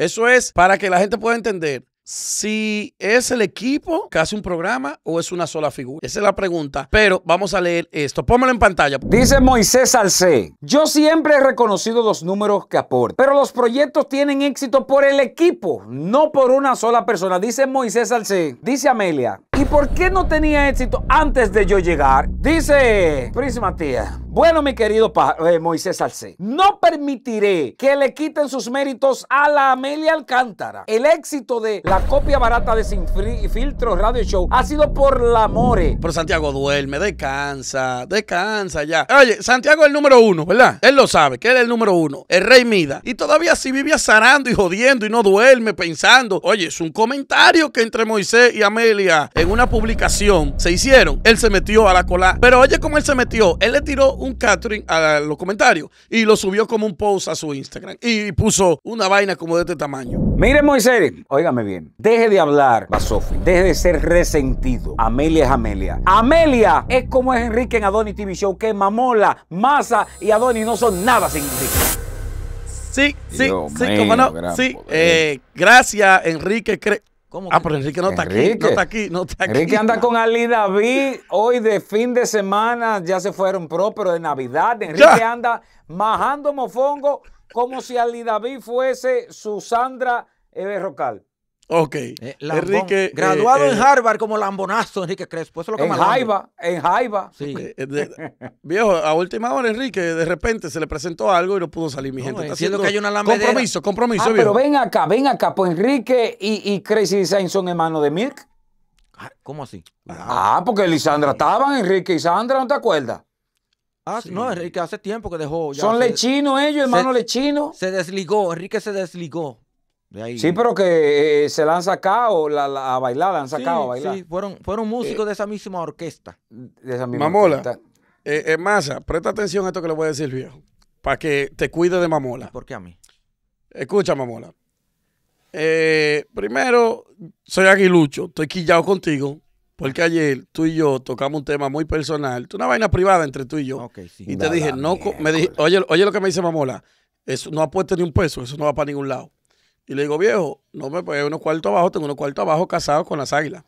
Eso es para que la gente pueda entender si es el equipo que hace un programa o es una sola figura. Esa es la pregunta, pero vamos a leer esto. Pónmelo en pantalla. Dice Moisés Salcé, yo siempre he reconocido los números que aporta, pero los proyectos tienen éxito por el equipo, no por una sola persona. Dice Moisés Salcé, dice Amelia, ¿Y por qué no tenía éxito antes de yo llegar? Dice Prisma Tía. Bueno, mi querido eh, Moisés Salcé, no permitiré que le quiten sus méritos a la Amelia Alcántara. El éxito de la copia barata de Sin Filtro Radio Show ha sido por la more. Pero Santiago duerme, descansa, descansa ya. Oye, Santiago es el número uno, ¿verdad? Él lo sabe, que él es el número uno, el rey Mida. Y todavía si vivía zarando y jodiendo y no duerme pensando. Oye, es un comentario que entre Moisés y Amelia una publicación se hicieron, él se metió a la cola. Pero oye cómo él se metió. Él le tiró un catering a los comentarios y lo subió como un post a su Instagram y puso una vaina como de este tamaño. Mire Moisés, óigame bien, deje de hablar, Basofi, deje de ser resentido. Amelia es Amelia. Amelia es como es Enrique en Adoni TV Show, que Mamola, Masa y Adoni no son nada sin Enrique. Sí, sí, sí, no. sí, eh, gracias, Enrique ah, pero Enrique no está aquí. No está aquí, no está aquí. Enrique anda con Ali David hoy de fin de semana. Ya se fueron pro, pero de Navidad. Enrique anda majando mofongo como si Ali David fuese su Sandra Eberrocal Ok. Eh, Enrique, eh, graduado en eh, Harvard como Lambonazo, Enrique Crespo. Eso es lo que en en Jaiba. viejo, a última hora, Enrique, de repente se le presentó algo y no pudo salir, mi gente. haciendo que hay una lambonazo. Compromiso, compromiso, ah, Pero ven acá, ven acá, pues Enrique y, y Crazy Design son hermanos de Milk. Ah, ¿Cómo así? Ah, porque Lisandra estaban, Enrique y Sandra, ¿no te acuerdas? Ah, no, Enrique hace tiempo que dejó. Ya, Son lechinos ellos, hermano lechinos lechino. Se desligó, Enrique se desligó. Sí, pero que eh, se la han sacado la, a bailar, la han sacado a bailar. Sí, fueron, fueron músicos eh, de esa misma orquesta. De esa misma Mamola, orquesta. Eh, Masa, presta atención a esto que le voy a decir, viejo, para que te cuide de Mamola. ¿Por qué a mí? Escucha, Mamola. primero, soy aguilucho, estoy quillado contigo, porque ayer tú y yo tocamos un tema muy personal, una vaina privada entre tú y yo. Y te dije, no, oye, lo que me dice Mamola, eso no apuesta ni un peso, eso no va para ningún lado. Y le digo, viejo, no me pegué unos cuartos abajo, tengo unos cuartos abajo casados con las águilas.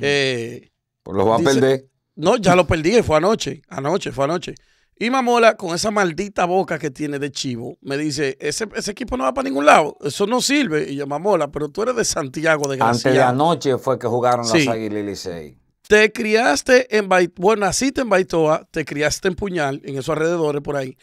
Eh, pues los va a perder. No, ya lo perdí, fue anoche, anoche, fue anoche. Y Mamola, con esa maldita boca que tiene de chivo, me dice, ese, equipo no va para ningún lado, eso no sirve. Y yo, Mamola, pero tú eres de Santiago de García. Antes de anoche fue que jugaron las Águilas y Licey. Te criaste en Baitoa, bueno, naciste en Baitoa, te criaste en Puñal, en esos alrededores por ahí.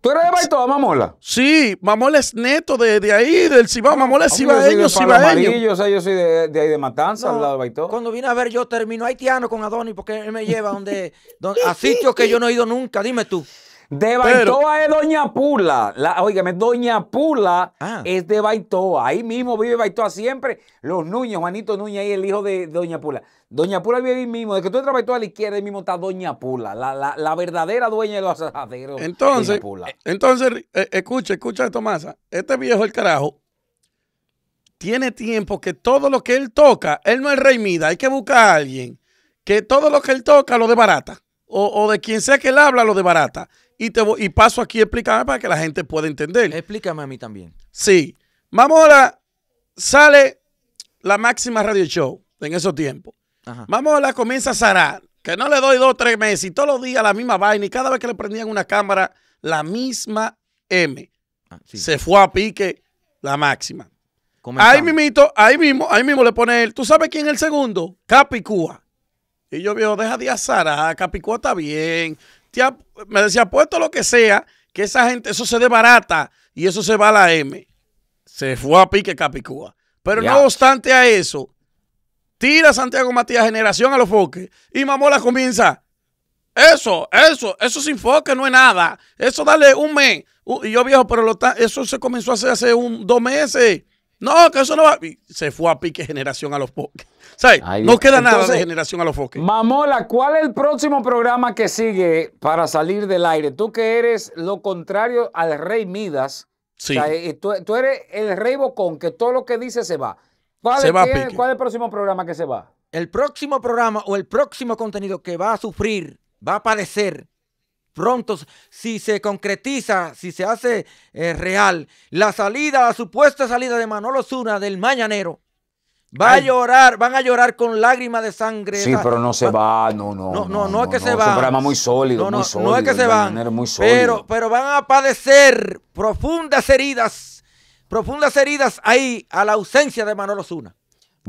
¿Tú eres de Baitoa, Mamola? Sí, Mamola es neto de, de ahí, del Cibao. Mamola es cibaeño, cibaeño. yo soy de, de ahí de Matanza, al lado de Baitoa. Cuando vine a ver, yo termino haitiano con Adonis porque él me lleva donde, donde a sitios que yo no he ido nunca. Dime tú. De Baitoa es Doña Pula. La, óigame, Doña Pula ah. es de Baitoa. Ahí mismo vive Baitoa siempre. Los nuños Juanito Núñez ahí el hijo de, Doña Pula. Doña Pula vive ahí mismo. De que tú entras a Baitoa a la izquierda, ahí mismo está Doña Pula. La, verdadera dueña de los asaderos. Entonces, eh, entonces eh, escucha, escucha esto, Este viejo, el carajo, tiene tiempo que todo lo que él toca, él no es rey Mida. Hay que buscar a alguien que todo lo que él toca lo de barata o, de quien sea que él habla, lo de barata. Y, te, y paso aquí explícame para que la gente pueda entender. Explícame a mí también. Sí. Vamos ahora, sale la máxima radio show en esos tiempos. Vamos a la comienza que no le doy dos tres meses y todos los días la misma vaina y cada vez que le prendían una cámara, la misma M. Ah, Se fue a pique la máxima. Ahí mismo, ahí mismo, ahí mismo le pone él. ¿Tú sabes quién es el segundo? Capicúa. Y yo, viejo, deja de azar, Capicúa está bien. me decía, apuesto lo que sea, que esa gente, eso se barata. y eso se va a la M. Se fue a pique Capicúa. Pero no obstante a eso, tira Santiago Matías generación a los foques y Mamola comienza. Eso, eso, eso sin foque no es nada. Eso dale un mes. y yo viejo, pero eso se comenzó hace hace un, dos meses. No, que eso no va. se fue a pique generación a los foques. no queda nada de generación a los foques. Mamola, ¿cuál es el próximo programa que sigue para salir del aire? Tú que eres lo contrario al rey Midas. Sí. Eh, eh, tú, eres el rey Bocón, que todo lo que dice se va. se ¿Cuál es el próximo programa que se va? El próximo programa o el próximo contenido que va a sufrir, va a padecer prontos si se concretiza, si se hace eh, real la salida, la supuesta salida de Manolo Zuna del Mañanero. Va a llorar, van a llorar con lágrimas de sangre. Sí, pero no se va, no, no. No, no, es que se va. Es un programa muy sólido, no, muy sólido. No es que se va. pero, pero van a padecer profundas heridas, profundas heridas ahí a la ausencia de Manolo Zuna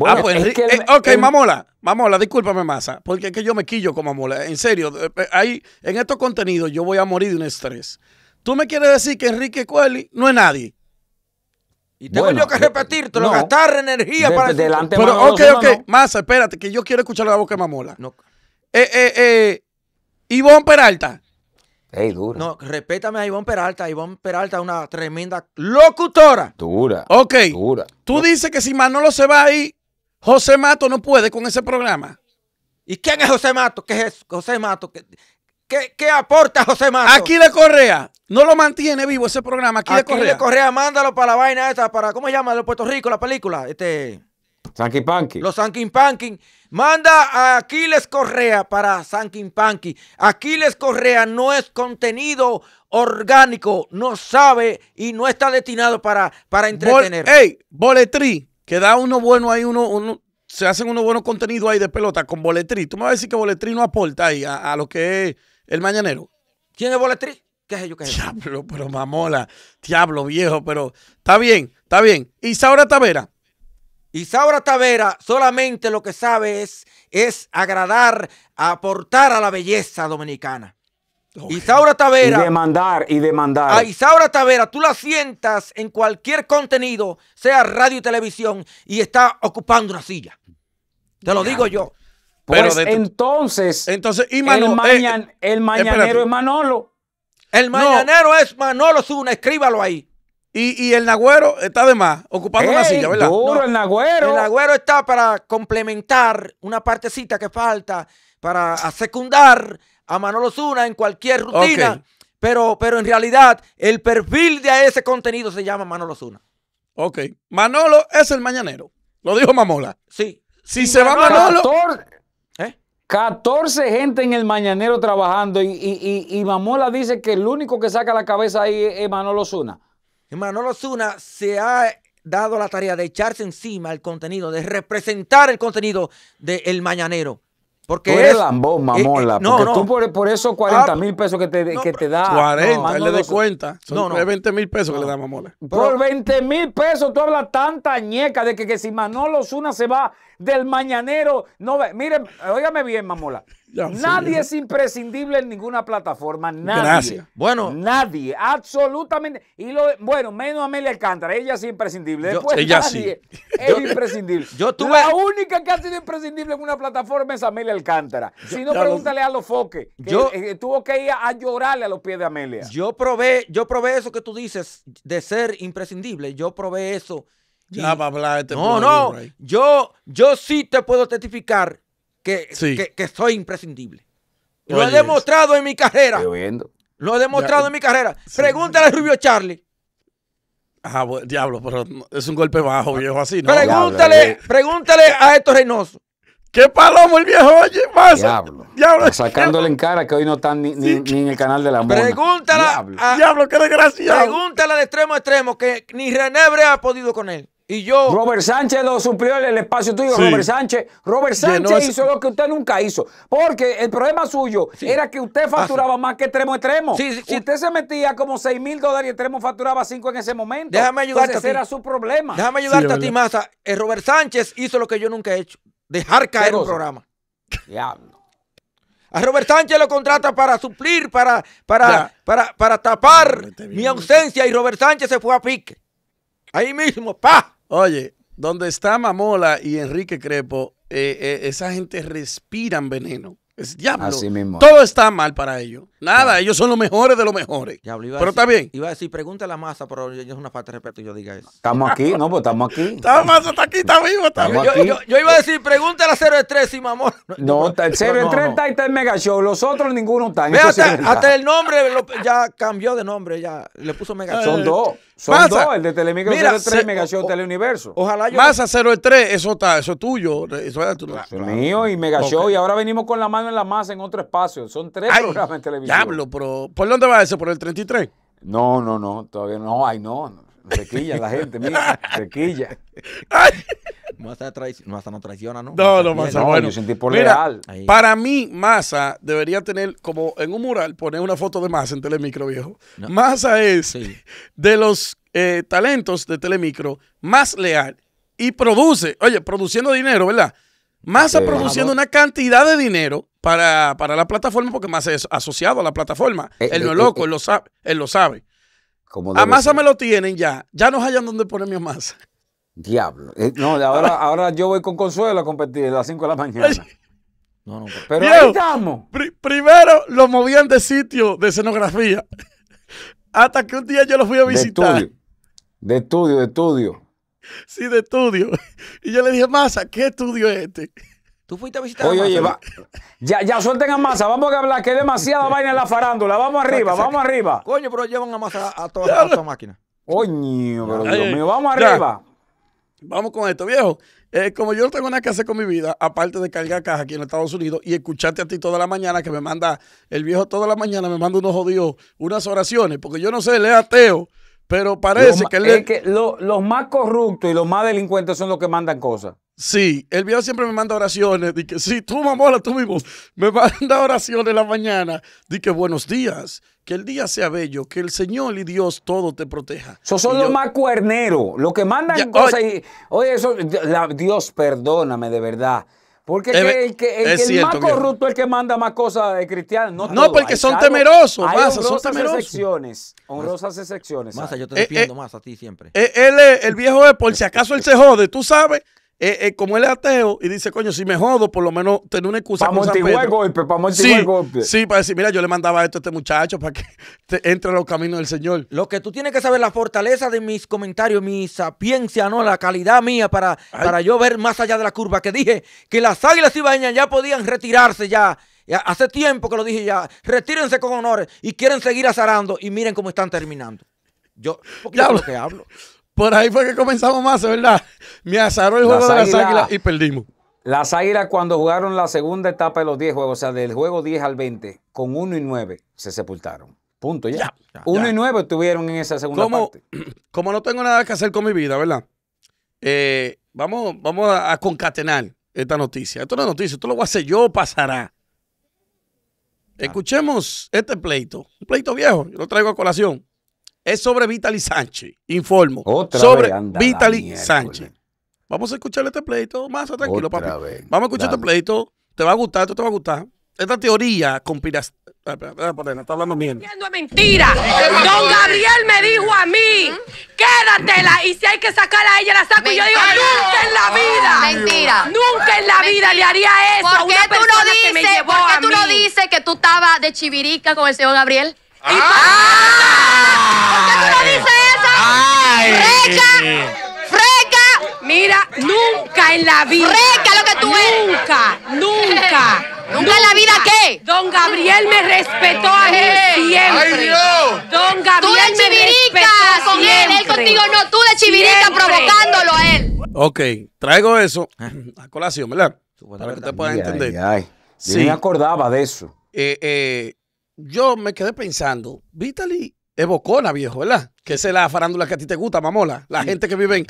ah, pues, es eh, ok, Mamola, Mamola, discúlpame, Masa, porque es que yo me quillo con Mamola. En serio, eh, eh, ahí, en estos contenidos yo voy a morir de un estrés. ¿Tú me quieres decir que Enrique Cueli no es nadie? Y tengo yo que repetírtelo, gastar energía para... Pero, ok, ok, espérate, que yo quiero escuchar la voz de Mamola. No. Eh, eh, eh, Ivonne Peralta. Ey, dura. No, respétame a Ivonne Peralta. Ivonne Peralta es una tremenda locutora. Dura. Ok. Dura. Tú dices que si Manolo se va ahí, José Mato no puede con ese programa. ¿Y quién es José Mato? ¿Qué es José Mato? ¿Qué, qué, aporta José Mato? Aquiles Correa. No lo mantiene vivo ese programa. Aquiles Correa. mándalo para la vaina esa, para, ¿cómo se llama? De Puerto Rico, la película. Este. Sankin Panky. Los Sankin Panky. Manda a Aquiles Correa para Sankin Panky. Aquiles Correa no es contenido orgánico, no sabe y no está destinado para, para entretener. ¡Ey! Boletri que da uno bueno ahí, uno, uno se hacen unos buenos contenidos ahí de pelota con Boletri. Tú me vas a decir que Boletri no aporta ahí a, lo que es el mañanero. ¿Quién es Boletri? ¿Qué es ello? ¿Qué es Diablo, pero mamola. Diablo viejo, pero está bien, está bien. Isaura Tavera. Isaura Tavera solamente lo que sabe es, es agradar, aportar a la belleza dominicana y Isaura Tavera. Y demandar, y demandar. A Isaura Tavera, tú la sientas en cualquier contenido, sea radio y televisión, y está ocupando una silla. Te lo digo yo. Pues Pero entonces, entonces y el, eh, mañanero es Manolo. El mañanero es Manolo Zuna, escríbalo ahí. Y, el Nagüero está de más, ocupando una silla, ¿verdad? el Nagüero. El Nagüero está para complementar una partecita que falta para secundar a Manolo Zuna en cualquier rutina. Pero, pero en realidad, el perfil de ese contenido se llama Manolo Zuna. Ok. Manolo es el mañanero. Lo dijo Mamola. Sí. Si se va Manolo. 14, 14, ¿Eh? gente en el mañanero trabajando y, y, Mamola dice que el único que saca la cabeza ahí es Manolo Zuna. Manolo Zuna se ha dado la tarea de echarse encima el contenido, de representar el contenido del Mañanero. Porque tú es, lambón, eh, mamón, eh, porque tú por, esos 40 ah, mil pesos que te, no, da. 40, él le dé cuenta. Son no, 20 mil pesos que le da Mamola. Por 20 mil pesos tú hablas tanta ñeca de que, que si Manolo Zuna se va del mañanero. No, miren, óigame bien, mamola. nadie es imprescindible en ninguna plataforma. Nadie. Gracias. Bueno. Nadie. Absolutamente. Y lo, bueno, menos Amelia Alcántara. Ella es imprescindible. ella sí. es imprescindible. Yo tuve... La única que ha sido imprescindible en una plataforma es Amelia Alcántara. si no, pregúntale a los foques. yo, eh, tuvo que ir a, llorarle a los pies de Amelia. Yo probé, yo probé eso que tú dices de ser imprescindible. Yo probé eso ya este No, no. Yo, yo sí te puedo testificar que, que, soy imprescindible. Lo he demostrado en mi carrera. Lo he demostrado en mi eh, carrera. Pregúntale a Rubio Charlie. Ajá, ah, diablo, pero es un golpe bajo, viejo, así, ¿no? Pregúntale, pregúntale a estos Reynoso. ¿Qué palomo el viejo, oye? Diablo. Sacándole en cara que hoy no están ni, en el canal de la mona. Pregúntala. Diablo, qué desgraciado. pregúntale de extremo extremo que ni Renebre ha podido con él. Y yo. Robert Sánchez lo suplió en el espacio tuyo, Robert Sánchez. Robert Sánchez hizo lo que usted nunca hizo. Porque el problema suyo era que usted facturaba más que extremo extremo. Si usted se metía como 6 mil dólares y extremo facturaba 5 en ese momento. Déjame ayudarte. ese era su problema. Déjame ayudarte a ti, Massa. Eh, Robert Sánchez hizo lo que yo nunca he hecho: dejar caer un programa. Diablo. A Robert Sánchez lo contrata para suplir, para, para, para, para tapar mi ausencia y Robert Sánchez se fue a pique. Ahí mismo, pa. Oye, donde está Mamola y Enrique Crepo, eh, eh, esa gente respiran veneno. Es Todo está mal para ellos. Nada, ellos son los mejores de los mejores. pero está bien. Iba a decir, pregunta a la masa, pero es una falta de respeto que yo diga eso. Estamos aquí, no, pues estamos aquí. La masa está aquí, está vivo, está vivo. Yo, iba a decir, pregunta a la 0 de 3, sí, mamón. No, el 0 3 está y está Mega Show. Los otros ninguno está. hasta, hasta, el nombre ya cambió de nombre, ya le puso Mega Show. Son dos. Son dos, el de Telemicro mira, 03, Mega Show, Teleuniverso. Ojalá yo. Masa 03, eso está, eso es tuyo. Eso es tuyo. mío y Mega Show. Y ahora venimos con la mano la masa en otro espacio. Son tres programas en televisión. Diablo, pero ¿por dónde va eso? ¿Por el 33? No, no, no, todavía no. Ay, no. Requilla la gente, mira, requilla. Massa, no traiciona, ¿no? No, no, masa. no, bueno. Para mí, masa debería tener, como en un mural, poner una foto de masa en Telemicro, viejo. Masa es de los eh, talentos de Telemicro más leal y produce, oye, produciendo dinero, ¿verdad? Masa produciendo una cantidad de dinero para, la plataforma porque más es asociado a la plataforma. Eh, él no es eh, loco, eh, él lo sabe. Él lo sabe. a Massa me lo tienen ya. Ya no hallan donde poner mi Massa. Diablo. no, ahora, ahora yo voy con Consuelo a competir a las 5 de la mañana. No, no, pero estamos. primero lo movían de sitio de escenografía. Hasta que un día yo lo fui a visitar. De estudio, de estudio, de estudio. Sí, de estudio. Y yo le dije, Massa ¿qué estudio es este? Tú fuiste a visitar oye, a Oye, ya, ya suelten a Masa. Vamos a hablar que hay demasiada vaina en la farándula. Vamos arriba, vamos arriba. Coño, pero llevan a Masa a toda las toda Coño, pero Dios mío, vamos arriba. Vamos con esto, viejo. Eh, como yo no tengo nada que hacer con mi vida, aparte de cargar caja aquí en Estados Unidos y escucharte a ti toda la mañana, que me manda el viejo toda la mañana, me manda unos jodidos, unas oraciones, porque yo no sé, él es ateo, pero parece que los más corruptos y los más delincuentes son los que mandan cosas. Sí, el viejo siempre me manda oraciones. Dice, sí, tú, mamola, tú mismo. Me manda oraciones en la mañana. Dice, buenos días. Que el día sea bello. Que el Señor y Dios todo te proteja. Eso son los más cuerneros. Los que mandan cosas oye, eso, Dios, perdóname, de verdad. Porque el, que, más corrupto es el que manda más cosas de cristianos. No, porque son temerosos, hay masa, son temerosos. Excepciones, honrosas excepciones. Masa, yo te eh, defiendo eh, más a ti siempre. Eh, él es, el viejo es, por si acaso él se jode, tú sabes. Eh, eh, como él es ateo y dice, coño, si me jodo, por lo menos tener una excusa para golpe, sí, golpe. Sí, para decir, mira, yo le mandaba esto a este muchacho para que entre a los caminos del Señor. Lo que tú tienes que saber, la fortaleza de mis comentarios, mi sapiencia, ¿no? La calidad mía para, para yo ver más allá de la curva. Que dije que las águilas ibañas ya podían retirarse ya. Hace tiempo que lo dije ya. Retírense con honores y quieren seguir azarando y miren cómo están terminando. Yo, porque ya Lo hablo. Por ahí fue que comenzamos más, ¿verdad? Me azaró el juego de las águilas, y perdimos. Las Águilas cuando jugaron la segunda etapa de los 10 juegos, o sea, del juego 10 al 20, con 1 y 9 se sepultaron. Punto ya. 1 y 9 estuvieron en esa segunda parte. Como no tengo nada que hacer con mi vida, ¿verdad? Eh, vamos vamos a, concatenar esta noticia. Esto no es noticia, esto lo voy a hacer yo, pasará. Escuchemos este pleito, un pleito viejo, yo lo traigo a colación. Es sobre Vitali Sánchez, informo. sobre Vitali Sánchez. Vamos a escuchar este pleito. Más tranquilo, papi. Vamos a escuchar este pleito. Te va a gustar, esto te va a gustar. Esta teoría conspiración. Ah, está hablando bien. mentira. Don Gabriel me dijo a mí, quédatela y si hay que sacarla a ella la saco. Y yo digo, nunca en la ah. vida. Mentira. Nunca en la vida le haría eso a una persona que me llevó ¿Por qué tú no dices que tú estabas de chivirica con el señor Gabriel? ¡Ah! ¿Por qué tú no dices eso? ¡Ay! ¡Freca! ¡Freca! Mira, nunca en la vida. ¡Freca lo que tú nunca, Nunca, nunca. ¿Nunca en la vida qué? Don Gabriel me respetó a él siempre. ¡Ay, Dios! Don Gabriel tú de chivirica con él, él contigo no, tú de chivirica provocándolo a él. Ok, traigo eso ah. a colación, ¿verdad? Para que te pueda entender. Sí. me acordaba de eso. Eh, eh, yo me quedé pensando, Vitaly es bocona, viejo, ¿verdad? Que es la farándula que a ti te gusta, mamola. La gente que vive en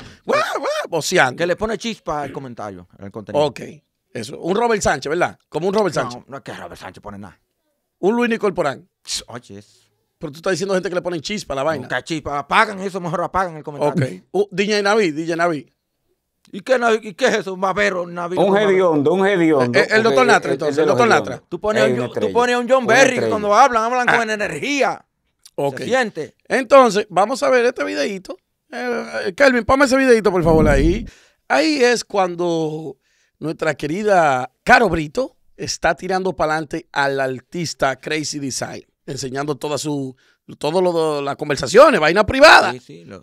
boceando. Que le pone chispa al comentario, al contenido. Ok. Eso. Un Robert Sánchez, ¿verdad? Como un Robert Sánchez. No, no es que Robert Sánchez pone nada. Un Luis Nicolporán. Oye. Oh, Pero tú estás diciendo gente que le ponen chispa a la vaina. Nunca chispa. Apagan eso, mejor apagan el comentario. Ok. Uh, DJ Navi, DJ Navi. ¿Y qué, qué, es eso? Un babero, un navío. Un hediondo, un hediondo. Eh, eh, el, doctor Natra, entonces. El, doctor Natra. Tú pones, un, tú pones, a un John Berry cuando hablan, hablan con ah. energía. Se siente. Entonces, vamos a ver este videito. Eh, Kelvin, ponme ese videito, por favor, ahí. Ahí es cuando nuestra querida Caro Brito está tirando para adelante al artista Crazy Design, enseñando toda su, todas las conversaciones, vaina privada,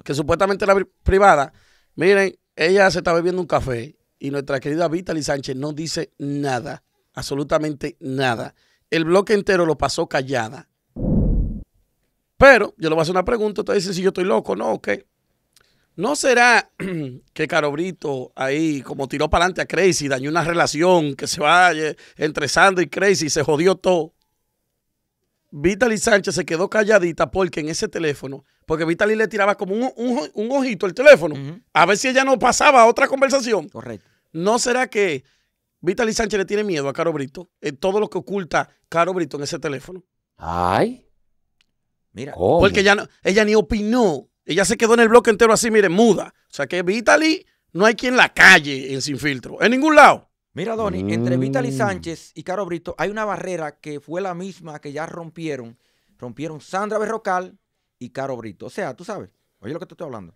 que supuestamente la privada. Miren, ella se está bebiendo un café y nuestra querida Vitaly Sánchez no dice nada, absolutamente nada. El bloque entero lo pasó callada. Pero yo le voy a hacer una pregunta, usted dice si yo estoy loco, no, okay ¿No será que Carobrito ahí, como tiró para adelante a Crazy, dañó una relación que se va eh, entre Sandra y Crazy y se jodió todo? Vitaly Sánchez se quedó calladita porque en ese teléfono, porque Vitaly le tiraba como un, ojito al teléfono, a ver si ella no pasaba a otra conversación. Correcto. ¿No será que Vitaly Sánchez le tiene miedo a Caro Brito en eh, todo lo que oculta Caro Brito en ese teléfono? Ay. Mira. Porque ella, no, ella ni opinó. Ella se quedó en el bloque entero así, mire, muda. O sea que Vitaly no hay quien la calle en Sin Filtro, en ningún lado. Mira, Donny, entre Vitaly mm. Sánchez y Caro Brito hay una barrera que fue la misma que ya rompieron. Rompieron Sandra Berrocal y Caro Brito. O sea, tú sabes, oye lo que te estoy hablando.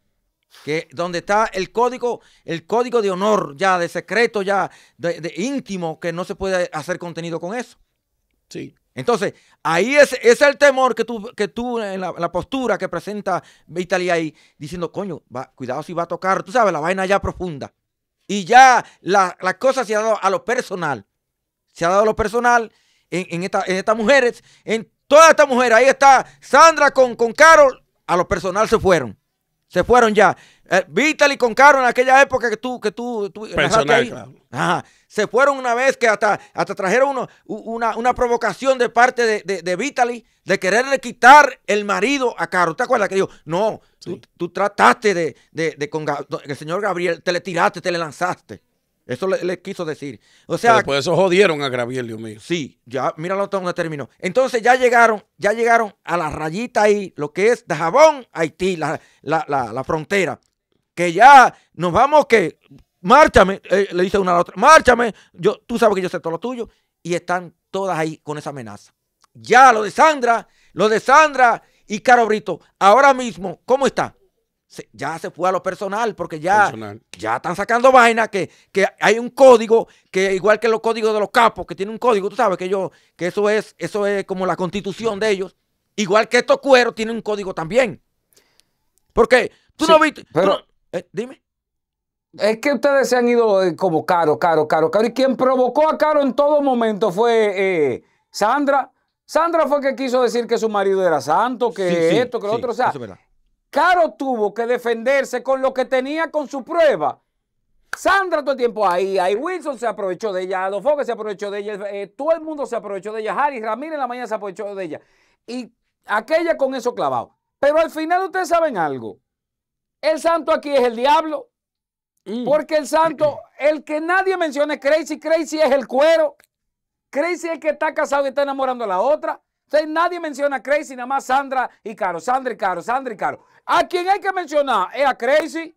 Que donde está el código, el código de honor ya, de secreto ya, de, íntimo, que no se puede hacer contenido con eso. Sí. Entonces, ahí es, el temor que tú, que tú en la, postura que presenta Vitaly ahí, diciendo, coño, va, cuidado si va a tocar, tú sabes, la vaina ya profunda y ya la, cosa se ha dado a lo personal. Se ha dado a lo personal en, esta, en estas mujeres, en todas estas mujeres. Ahí está Sandra con, con Carol, a lo personal se fueron. Se fueron ya. Eh, Vitaly con Caro en aquella época que tú, que tú, Personal, Ajá. Se fueron una vez que hasta, hasta trajeron uno, una, provocación de parte de, de, de, Vitaly de quererle quitar el marido a Caro. ¿Te acuerdas que yo No, tú, trataste de, de, de con el señor Gabriel, te le tiraste, te le lanzaste. Eso le, quiso decir. O sea. Después eso jodieron a Graviel, Dios mío. Sí, ya, míralo hasta donde terminó. Entonces ya llegaron, ya llegaron a la rayita ahí, lo que es de Jabón, Haití, la, frontera. Que ya nos vamos que. Márchame, eh, le dice una a la otra, márchame, yo, tú sabes que yo sé todo lo tuyo. Y están todas ahí con esa amenaza. Ya lo de Sandra, lo de Sandra y Caro Brito, ahora mismo, ¿cómo está? ya se fue a lo personal, porque ya, ya están sacando vaina que, hay un código, que igual que los códigos de los capos, que tiene un código, tú sabes que yo, que eso es, eso es como la constitución de ellos. Igual que estos cueros tienen un código también. Porque tú no viste. Pero, eh, dime. Es que ustedes se han ido eh, como caro, caro, caro, caro. Y quien provocó a Caro en todo momento fue eh, Sandra. Sandra fue que quiso decir que su marido era santo, que esto, que lo otro. O sea, Caro tuvo que defenderse con lo que tenía con su prueba. Sandra todo el tiempo ahí, ahí Wilson se aprovechó de ella, Adolfo se aprovechó de ella, eh, todo el mundo se aprovechó de ella, Harry Ramírez en la mañana se aprovechó de ella. Y aquella con eso clavado. Pero al final ustedes saben algo, el santo aquí es el diablo, mm. porque el santo, el que nadie menciona es Crazy, Crazy es el cuero, Crazy es el que está casado y está enamorando a la otra usted nadie menciona a Crazy, nada más Sandra y Caro, Sandra y Caro, Sandra y Caro. A quién hay que mencionar es a Crazy.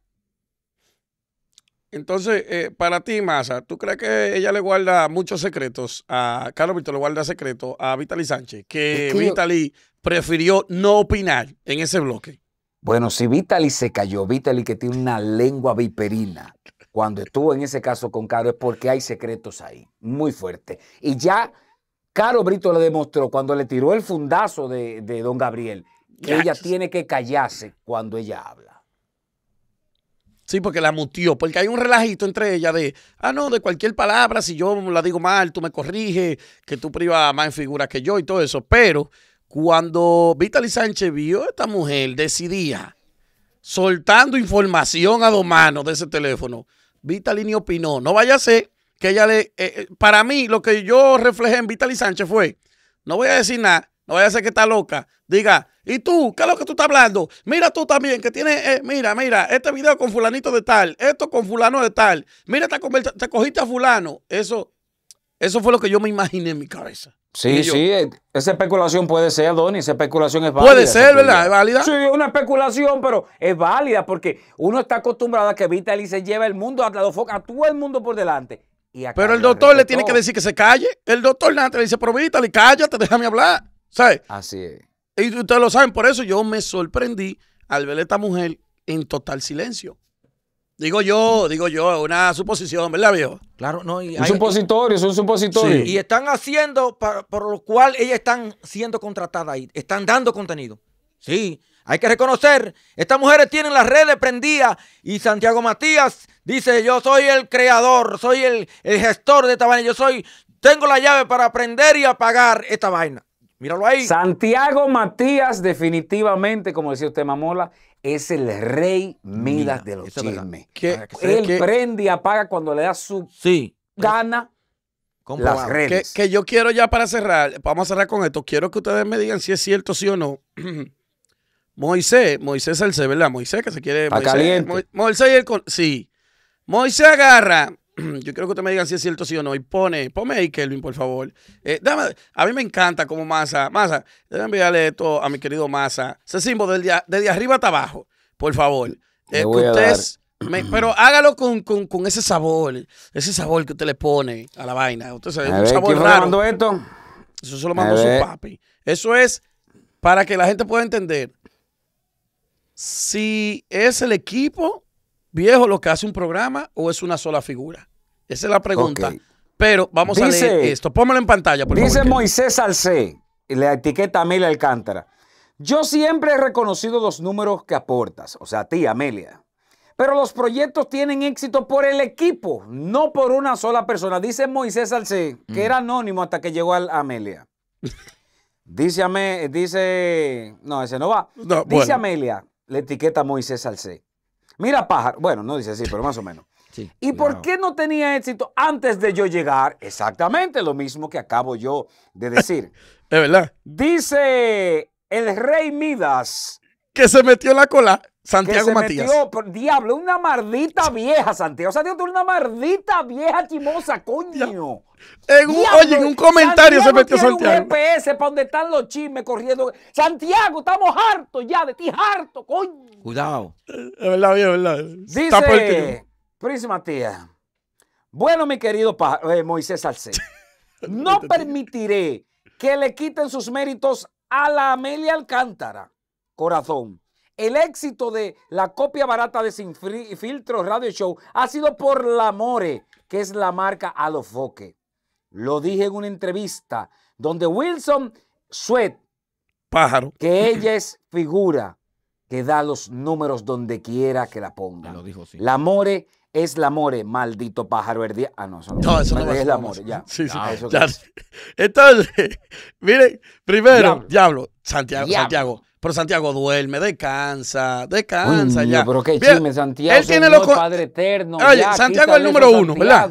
Entonces, eh, para ti, Massa, ¿tú crees que ella le guarda muchos secretos a Carlos Víctor, le guarda secretos a Vitali Sánchez, que, prefirió no opinar en ese bloque? Bueno, si Vitali se cayó, Vitali que tiene una lengua viperina, cuando estuvo en ese caso con Caro es porque hay secretos ahí, muy fuerte. Y ya Caro Brito le demostró cuando le tiró el fundazo de, don Gabriel que ella tiene que callarse cuando ella habla. Sí, porque la mutió, porque hay un relajito entre ella de, ah, no, de cualquier palabra, si yo la digo mal, tú me corriges, que tú privas más en figuras que yo y todo eso. Pero cuando Vitaly Sánchez vio a esta mujer, decidía, soltando información a dos manos de ese teléfono, Vitaly ni opinó, no vaya a ser que ella le... Eh, eh, para mí, lo que yo reflejé en Vitaly Sánchez fue, no voy a decir nada, no voy a decir que está loca, diga, ¿y tú? ¿Qué es lo que tú estás hablando? Mira tú también, que tienes, eh, mira, mira, este video con fulanito de tal, esto con fulano de tal, mira, te, te cogiste a fulano, eso... Eso fue lo que yo me imaginé en mi cabeza. Sí, sí, esa especulación puede ser, Donny, esa especulación es válida. Puede ser, ¿verdad? válida? Sí, una especulación, pero es válida porque uno está acostumbrado a que Vitaly se lleve el mundo, a, a todo el mundo por delante. Pero el doctor le tiene que decir que se calle. El doctor nada le dice, provítale, cállate, déjame hablar. ¿Sabes? Así es. Y ustedes lo saben, por eso yo me sorprendí al ver a esta mujer en total silencio. Digo yo, digo yo, una suposición, ¿verdad, viejo? Claro, no. Y un supositorio, es un supositorio. Y están haciendo, por lo cual ellas están siendo contratadas ahí, están dando contenido. Sí. Hay que reconocer, estas mujeres tienen las redes prendidas y Santiago Matías dice, yo soy el creador, soy el, gestor de esta vaina, yo soy, tengo la llave para prender y apagar esta vaina. Míralo ahí. Santiago Matías definitivamente, como decía usted Mamola, es el rey Midas de los chismes. Que, Él prende y apaga cuando le da su gana. Las redes. Que, que yo quiero ya para cerrar, vamos a cerrar con esto, quiero que ustedes me digan si es cierto sí o no. Moisés, Moisés Salce, ¿verdad? Moisés que se quiere. Moisés, caliente. Moisés y el. Sí. Moisés agarra. Yo creo que usted me diga si es cierto sí o no. Y pone, ponme ahí, Kelvin, por favor. Eh, a mí me encanta como Masa. Masa, déjame enviarle esto a mi querido Masa. Ese símbolo del desde arriba hasta abajo, por favor. Eh, ustedes, pero hágalo con, ese sabor, ese sabor que usted le pone a la vaina. Usted sabe, un sabor raro. esto? Eso se lo mandó su papi. Eso es para que la gente pueda entender si es el equipo viejo lo que hace un programa o es una sola figura. Esa es la pregunta. Pero vamos a leer esto. Pónmelo en pantalla, por Dice Moisés Moisés y la etiqueta Amelia Alcántara. Yo siempre he reconocido los números que aportas, o sea, a ti, Amelia. Pero los proyectos tienen éxito por el equipo, no por una sola persona. Dice Moisés Alcé que mm. era anónimo hasta que llegó a Amelia. dice, dice, no, ese no va. dice Amelia, la etiqueta Moisés Salcé. Mira pájaro. Bueno, no dice así, pero más o menos. Sí, ¿Y por qué no tenía éxito antes de yo llegar? Exactamente lo mismo que acabo yo de decir. es verdad. Dice el rey Midas. Que se metió la cola. Santiago Matías. Metió, por, diablo, una mardita vieja, Santiago. Santiago, tú eres una mardita vieja chimosa, coño. oye, en un comentario se metió Santiago. Un GPS para donde están los chismes corriendo. Santiago, estamos hartos ya de ti, harto, coño. Cuidado. Es verdad, es verdad. Dice Está Prince Matías. Bueno, mi querido eh, Moisés Salcedo. no permitiré que le quiten sus méritos a la Amelia Alcántara. Corazón el éxito de la copia barata de Sin Filtro Radio Show ha sido por la More, que es la marca Alofoque. Lo dije en una entrevista donde Wilson Sweat, pájaro, que ella es figura que da los números donde quiera que la ponga. Lo La More es la more, maldito pájaro verde. Ah, no, eso no, no es la ya. Ah, Entonces, miren, primero, diablo, Santiago, diablo. Santiago, pero Santiago duerme, descansa, descansa ya. Pero qué chisme, Santiago. Él tiene los Padre Eterno. Oye, Santiago es el número uno, ¿verdad?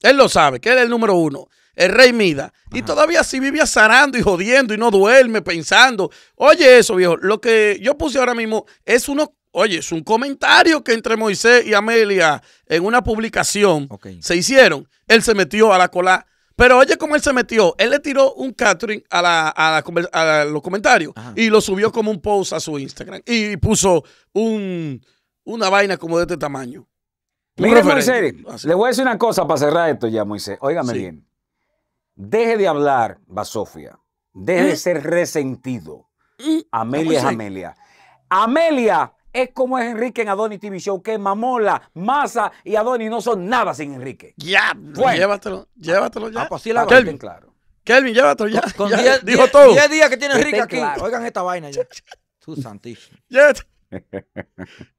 Él lo sabe, que él es el número uno. El rey Mida. Y todavía si vivía zarando y jodiendo y no duerme, pensando. Oye, eso, viejo. Lo que yo puse ahora mismo es uno. Oye, es un comentario que entre Moisés y Amelia en una publicación se hicieron. Él se metió a la cola pero oye cómo él se metió. Él le tiró un catering a, la, a, los comentarios y lo subió como un post a su Instagram. Y puso un, una vaina como de este tamaño. Mire, le voy a decir una cosa para cerrar esto ya, Moisés. Óigame bien. Deje de hablar, Basofia. Deje de ¿Mm? ser resentido. ¿Mm? Amelia Amelia. Amelia es como es Enrique en Adoni TV Show, que Mamola, masa y Adoni no son nada sin Enrique. Ya, bueno, llévatelo, llévatelo ya. Ah, pues sí la Kelvin, claro. Kelvin, llévatelo ya. dijo todo. 10 días que tiene Enrique aquí. Oigan esta vaina ya. Tú santísimo.